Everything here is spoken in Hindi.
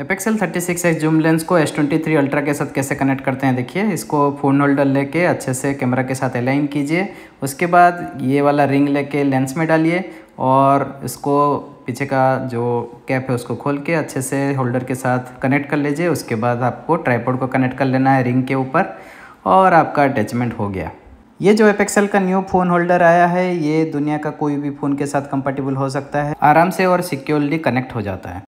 एपेक्सल thirty six X zoom lens को एस ट्वेंटी थ्री अल्ट्रा के साथ कैसे कनेक्ट करते हैं देखिए इसको फ़ोन होल्डर लेके अच्छे से कैमरा के साथ अलाइन कीजिए उसके बाद ये वाला रिंग लेके लेंस में डालिए और इसको पीछे का जो कैप है उसको खोल के अच्छे से होल्डर के साथ कनेक्ट कर लीजिए उसके बाद आपको ट्राईपोर्ड को कनेक्ट कर लेना है रिंग के ऊपर और आपका अटैचमेंट हो गया ये जो एपेक्सल का न्यू फ़ोन होल्डर आया है ये दुनिया का कोई भी फ़ोन के साथ कंपेटेबल हो सकता है आराम से और सिक्योरली कनेक्ट हो जाता है